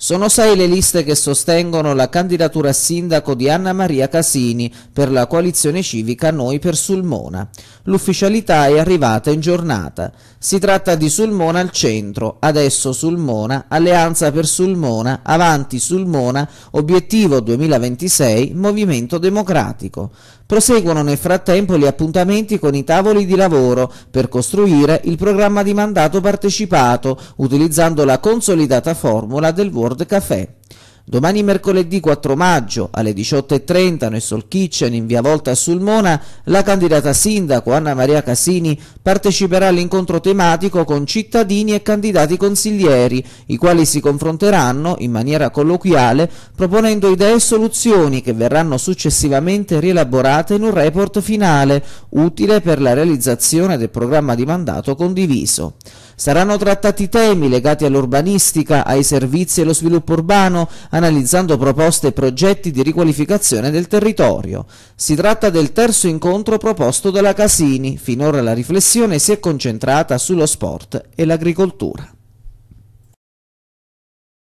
Sono sei le liste che sostengono la candidatura a sindaco di Anna Maria Casini per la coalizione civica Noi per Sulmona. L'ufficialità è arrivata in giornata. Si tratta di Sulmona al centro, adesso Sulmona, Alleanza per Sulmona, Avanti Sulmona, Obiettivo 2026, Movimento Democratico. Proseguono nel frattempo gli appuntamenti con i tavoli di lavoro per costruire il programma di mandato partecipato, utilizzando la consolidata formula del voto World Café. Domani mercoledì 4 maggio alle 18.30 nel Soul Kitchen in via Volta a Sulmona la candidata sindaco Anna Maria Casini parteciperà all'incontro tematico con cittadini e candidati consiglieri i quali si confronteranno in maniera colloquiale proponendo idee e soluzioni che verranno successivamente rielaborate in un report finale utile per la realizzazione del programma di mandato condiviso. Saranno trattati temi legati all'urbanistica, ai servizi e allo sviluppo urbano, analizzando proposte e progetti di riqualificazione del territorio. Si tratta del terzo incontro proposto dalla Casini. Finora la riflessione si è concentrata sullo sport e l'agricoltura.